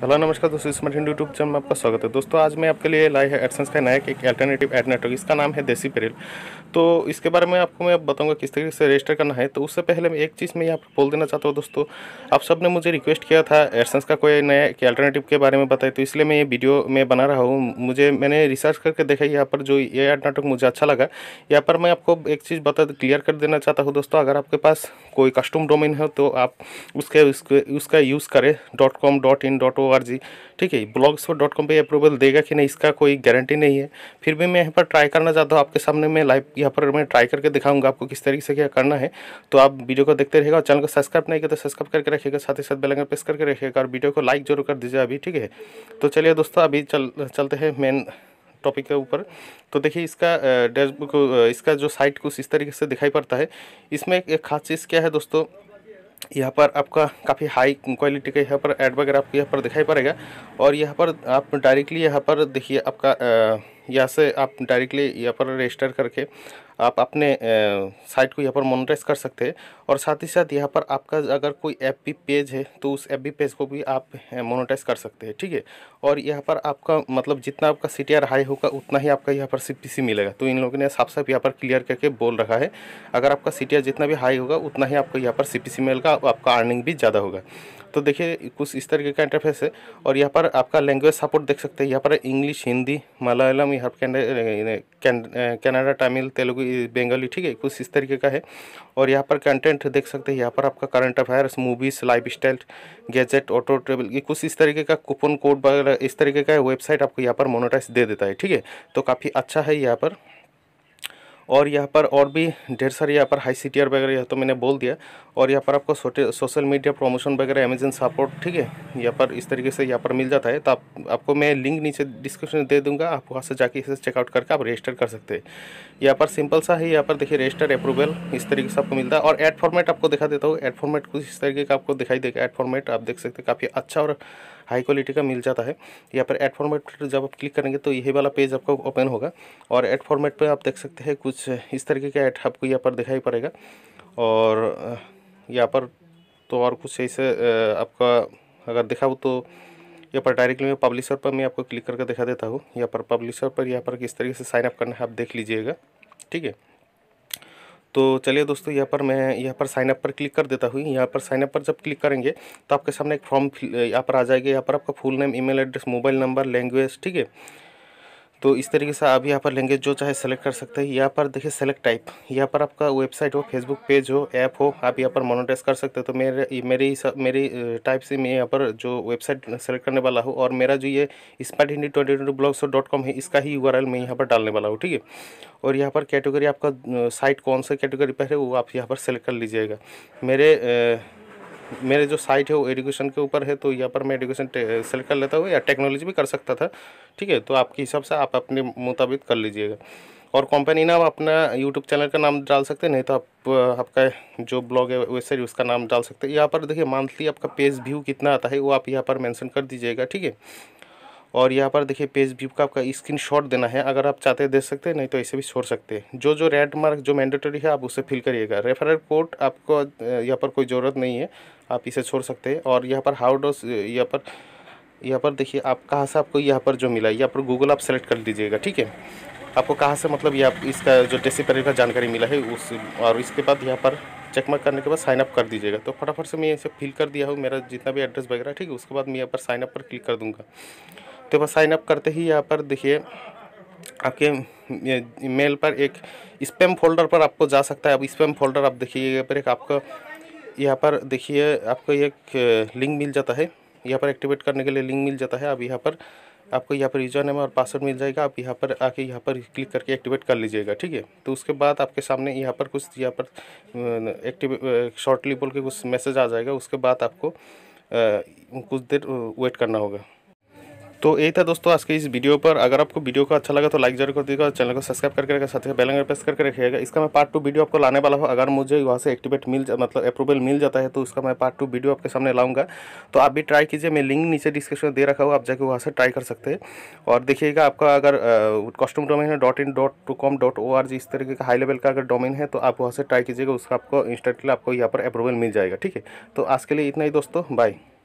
hello नमस्कार दोस्तों smart hind YouTube channel में आपका स्वागत है दोस्तों आज मैं आपके लिए लाई है एडसेंस का नया एक अल्टरनेटिव एड नेटवर्क इसका नाम है देसी पेरिल तो इसके बारे में आपको मैं बताऊंगा किस तरीके से रजिस्टर करना है तो उससे पहले मैं एक चीज़ मैं यहाँ पर बोल देना चाहता हूँ दोस्तों आप सब ने मुझे रिक्वेस्ट किया था एडसेंस का कोई नया एक अल्टरनेटिव के बारे में बताए तो इसलिए मैं ये वीडियो मैं बना रहा हूँ मुझे मैंने रिसर्च करके देखा यहाँ पर जो ये एड नेटवर्क मुझे अच्छा लगा यहाँ पर मैं आपको एक चीज़ बता क्लियर कर देना चाहता हूँ दोस्तों अगर आपके पास कोई कस्टम डोमेन है तो आप उसके उसका यूज़ करें dot com dot in dot dot O R G ठीक है ब्लॉग स्पॉट डॉट कॉम पर अप्रूवल देगा कि नहीं इसका कोई गारंटी नहीं है फिर भी मैं यहाँ पर ट्राई करना चाहता हूँ आपके सामने मैं लाइव यहाँ पर मैं ट्राई करके दिखाऊंगा आपको किस तरीके से क्या करना है तो आप वीडियो को देखते रहेगा और चैनल को सब्सक्राइब नहीं किया तो सब्सक्राइब करके रखिएगा साथ ही साथ बेलाइकन प्रेस करके रखिएगा और वीडियो को लाइक जरूर कर दीजिए अभी ठीक है तो चलिए दोस्तों अभी चल चलते हैं मेन टॉपिक के ऊपर तो देखिए इसका डैशबोर्ड इसका जो साइट कुछ इस तरीके से दिखाई पड़ता है इसमें एक खास चीज़ क्या है दोस्तों यहाँ पर आपका काफ़ी हाई क्वालिटी का यहाँ पर एड वगैरह आपको यहाँ पर दिखाई पड़ेगा और यहाँ पर आप डायरेक्टली यहाँ पर देखिए आपका यहाँ से आप डायरेक्टली यहाँ पर रजिस्टर करके आप अपने साइट को यहाँ पर मोनिटाइज कर सकते हैं और साथ ही साथ यहाँ पर आपका अगर कोई एफ बी पेज है तो उस एप भी पेज को भी आप मोनिटाइज कर सकते हैं ठीक है और यहाँ पर आपका मतलब जितना आपका सी टी आर हाई होगा उतना ही आपका यहाँ पर सी पी सी मिलेगा तो इन लोगों ने साफ साफ यहाँ पर क्लियर करके बोल रखा है अगर आपका सी टी आर जितना भी हाई होगा उतना ही आपको यहाँ पर सी पी सी मिलेगा आपका अर्निंग भी ज़्यादा होगा तो देखिए कुछ इस तरीके का इंटरफेस है और यहाँ पर आपका लैंग्वेज सपोर्ट देख सकते हैं यहाँ पर इंग्लिश हिंदी मलयालम असमी हर्फ कैनाडा तमिल तेलुगु बंगाली ठीक है कुछ इस तरीके का है और यहाँ पर कंटेंट देख सकते हैं यहाँ पर आपका current affairs movies lifestyle gadget auto travel ये कुछ इस तरीके का कूपन कोड वगैरह इस तरीके का वेबसाइट आपको यहाँ पर मोनोटाइज दे देता है ठीक है तो काफ़ी अच्छा है यहाँ पर और यहाँ पर और भी ढेर सारे यहाँ पर हाई सी टी आर वगैरह यह तो मैंने बोल दिया और यहाँ पर आपको सोशल मीडिया प्रमोशन वगैरह अमेजन सपोर्ट ठीक है यहाँ पर इस तरीके से यहाँ पर मिल जाता है तो आप, आपको मैं लिंक नीचे डिस्क्रिप्शन दे दूँगा आप वहाँ से जाके इसे चेकआउट करके आप रजिस्टर कर सकते हैं यहाँ पर सिंपल सा है यहाँ पर देखिए रजिस्टर अप्रूवल इस तरीके से आपको मिलता है और एड फॉर्मेट आपको दिखा देता हूँ एड फॉर्मेट कुछ इस तरीके का आपको दिखाई देगा एड फॉर्मेट आप देख सकते हैं काफ़ी अच्छा और हाई क्वालिटी का मिल जाता है यहाँ पर एड फॉर्मेट पर जब आप क्लिक करेंगे तो यही वाला पेज आपका ओपन होगा और एड फॉर्मेट पर आप देख सकते हैं कुछ इस तरीके का एड आपको यहाँ पर दिखाई पड़ेगा और यहाँ पर तो और कुछ ऐसे आपका अगर दिखाऊँ तो यहाँ पर डायरेक्टली मैं पब्लिशर पर मैं आपको क्लिक करके दिखा देता हूँ यहाँ पर पब्लिशर पर यहाँ पर किस तरीके से साइनअप करना है आप देख लीजिएगा ठीक है तो चलिए दोस्तों यहाँ पर मैं यहाँ पर साइनअप पर क्लिक कर देता हूँ यहाँ पर साइनअप पर जब क्लिक करेंगे तो आपके सामने एक फॉर्म यहाँ पर आ जाएगा यहाँ पर आपका full name email address mobile number language ठीक है तो इस तरीके से आप यहाँ पर लैंग्वेज जो चाहे सेलेक्ट कर सकते हैं यहाँ पर देखिए सेलेक्ट टाइप यहाँ पर आपका वेबसाइट हो फेसबुक पेज हो ऐप हो आप यहाँ पर मोनोटाइज कर सकते हो तो मेरे मेरी मेरी टाइप से मैं यहाँ पर जो वेबसाइट सेलेक्ट करने वाला हूँ और मेरा जो ये smart Hindi twenty twenty blogs dot com है इसका ही यू मैं यहाँ पर डालने वाला हूँ ठीक है और यहाँ पर कैटेगरी आपका साइट कौन सा कैटेगरी पर है वो आप यहाँ पर सेलेक्ट कर लीजिएगा मेरे मेरे जो साइट है वो एडुकेशन के ऊपर है तो यहाँ पर मैं एडुकेशन सेलेक्ट कर लेता हूँ या टेक्नोलॉजी भी कर सकता था ठीक है तो आपके हिसाब से आप अपने मुताबिक कर लीजिएगा और कंपनी नाम अपना यूट्यूब चैनल का नाम डाल सकते हैं नहीं तो आप आपका जो ब्लॉग है वेबसाइट उसका नाम डाल सकते हैं यहाँ पर देखिए मंथली आपका पेज व्यू कितना आता है वो आप यहाँ पर मेंशन कर दीजिएगा ठीक है और यहाँ पर देखिए पेज व्यू का आपका स्क्रीन शॉट देना है अगर आप चाहते हैं दे सकते हैं नहीं तो ऐसे भी छोड़ सकते हैं जो जो रेड मार्क जो मैंडेटरी है आप उसे फिल करिएगा रेफरल कोड आपको यहाँ पर कोई ज़रूरत नहीं है आप इसे छोड़ सकते हैं और यहाँ पर हाउ डोज यहाँ पर यहाँ पर देखिए आप कहाँ से आपको यहाँ पर जो मिला यहाँ पर गूगल आप सेलेक्ट कर लीजिएगा ठीक है आपको कहाँ से मतलब यहाँ इसका जो डेसीपेरियर का जानकारी मिला है उस और इसके बाद यहाँ पर चेकमार्क करने के बाद साइन अप कर दीजिएगा तो फटाफट से मैं इसे फिल कर दिया हूँ मेरा जितना भी एड्रेस वगैरह ठीक है उसके बाद मैं यहाँ पर साइन अप पर क्लिक कर दूँगा तो बस साइन अप करते ही यहाँ पर देखिए आपके मेल पर एक स्पैम फोल्डर पर आपको जा सकता है अब स्पैम फोल्डर आप देखिए यहाँ पर एक आपको यहाँ पर देखिए आपको एक लिंक मिल जाता है यहाँ पर एक्टिवेट करने के लिए लिंक मिल जाता है अब यहाँ पर आपको यहाँ पर यूजर नेम और पासवर्ड मिल जाएगा आप यहाँ पर आके यहाँ पर क्लिक करके एक्टिवेट कर लीजिएगा ठीक है तो उसके बाद आपके सामने यहाँ पर कुछ यहाँ पर एक्टिवेट शॉर्टली बोल के कुछ मैसेज आ जाएगा उसके बाद आपको कुछ देर वेट करना होगा तो ये था दोस्तों आज के इस वीडियो पर अगर आपको वीडियो को अच्छा लगा तो लाइक जरूर कर दीजिएगा और चैनल को सब्सक्राइब करके रखेगा साथ ही बेल आइकन प्रेस करके रखिएगा इसका मैं पार्ट टू वीडियो आपको लाने वाला हूँ अगर मुझे वहाँ से एक्टिवेट मिल मतलब अप्रूवल मिल जाता है तो उसका मैं पार्ट टू वीडियो आपके सामने लाऊंगा तो आप भी ट्राई कीजिए मैं लिंक नीचे डिस्क्रिप्शन में दे रखा हूँ आप जाकर वहाँ से ट्राई कर सकते हैं और देखिएगा आपका अगर कॉस्टम डोमेन है dot in dot to com dot O R G इस तरीके का हाई लेवल का अगर डोमेन है तो आप वहाँ से ट्राई कीजिएगा उसका आपको इंस्टेंटली आपको यहाँ पर अप्रूवल मिल जाएगा ठीक है तो आज के लिए इतना ही दोस्तों बाय